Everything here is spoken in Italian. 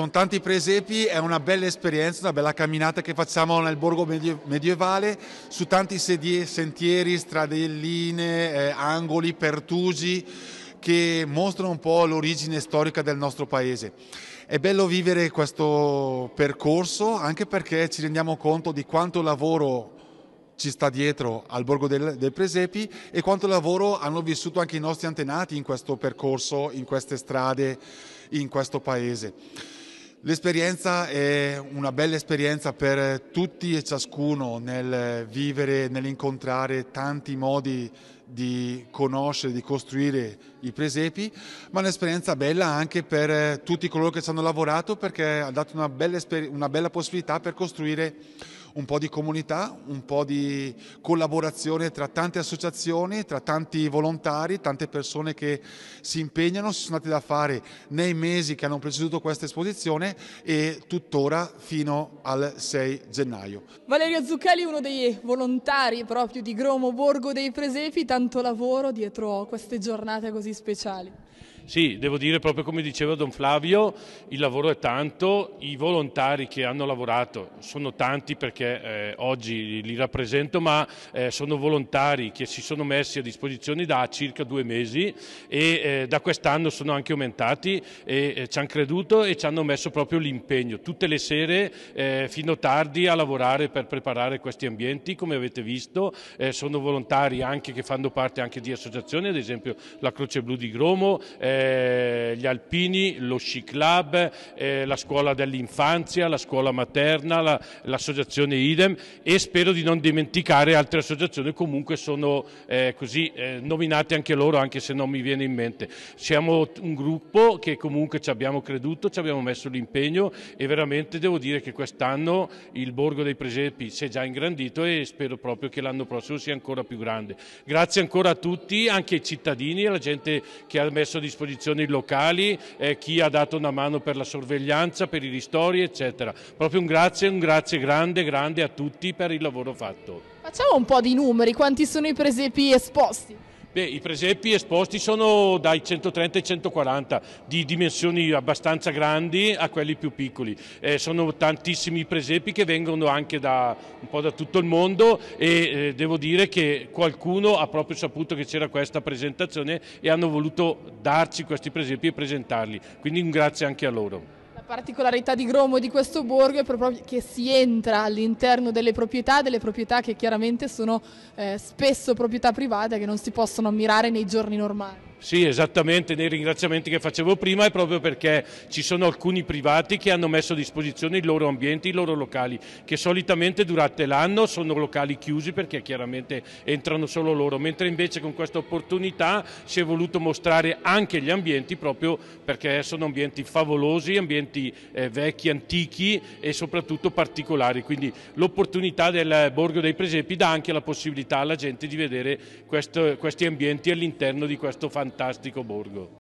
sono tanti presepi, è una bella esperienza, una bella camminata che facciamo nel borgo medio medievale su tanti sedie, sentieri, stradelline, eh, angoli, pertusi che mostrano un po' l'origine storica del nostro paese. È bello vivere questo percorso anche perché ci rendiamo conto di quanto lavoro ci sta dietro al Borgo del, del, Presepi e quanto lavoro hanno vissuto anche i nostri antenati in questo percorso, in queste strade, in questo paese. L'esperienza è una bella esperienza per tutti e ciascuno nel vivere, nell'incontrare tanti modi di conoscere, di costruire i presepi, ma un'esperienza bella anche per tutti coloro che ci hanno lavorato perché ha dato una bella, una bella possibilità per costruire un po' di comunità, un po' di collaborazione tra tante associazioni, tra tanti volontari, tante persone che si impegnano, si sono date da fare nei mesi che hanno preceduto questa esposizione e tuttora fino al 6 gennaio. Valerio Zuccali, uno dei volontari proprio di Gromo Borgo dei Presepi, tanto lavoro dietro queste giornate così speciali. Sì, devo dire proprio come diceva Don Flavio, il lavoro è tanto, i volontari che hanno lavorato sono tanti perché che eh, oggi li rappresento, ma eh, sono volontari che si sono messi a disposizione da circa due mesi e eh, da quest'anno sono anche aumentati e eh, ci hanno creduto e ci hanno messo proprio l'impegno, tutte le sere eh, fino tardi a lavorare per preparare questi ambienti, come avete visto, eh, sono volontari anche che fanno parte anche di associazioni, ad esempio la Croce Blu di Gromo, gli Alpini, lo Sci Club, la scuola dell'infanzia, la scuola materna, l'associazione la, associazione IDEM e spero di non dimenticare altre associazioni, comunque sono eh, così eh, nominate anche loro, anche se non mi viene in mente. Siamo un gruppo che comunque ci abbiamo creduto, ci abbiamo messo l'impegno e veramente devo dire che quest'anno il Borgo dei Presepi si è già ingrandito e spero proprio che l'anno prossimo sia ancora più grande. Grazie ancora a tutti, anche ai cittadini, alla gente che ha messo a disposizione i locali, eh, chi ha dato una mano per la sorveglianza, per i ristori, eccetera. Proprio un grazie, un grazie grande, grazie grande a tutti per il lavoro fatto. Facciamo un po' di numeri, quanti sono i presepi esposti? Beh, I presepi esposti sono dai 130 ai 140, di dimensioni abbastanza grandi a quelli più piccoli. Eh, sono tantissimi presepi che vengono anche da un po' da tutto il mondo e eh, devo dire che qualcuno ha proprio saputo che c'era questa presentazione e hanno voluto darci questi presepi e presentarli. Quindi un grazie anche a loro particolarità di Gromo e di questo borgo è proprio che si entra all'interno delle proprietà, delle proprietà che chiaramente sono eh, spesso proprietà private che non si possono ammirare nei giorni normali. Sì, esattamente, nei ringraziamenti che facevo prima è proprio perché ci sono alcuni privati che hanno messo a disposizione i loro ambienti, i loro locali, che solitamente durante l'anno sono locali chiusi perché chiaramente entrano solo loro, mentre invece con questa opportunità si è voluto mostrare anche gli ambienti proprio perché sono ambienti favolosi, ambienti eh, vecchi, antichi e soprattutto particolari, quindi l'opportunità del Borgo dei Presepi dà anche la possibilità alla gente di vedere questo, questi ambienti all'interno di questo fantastico fantastico borgo.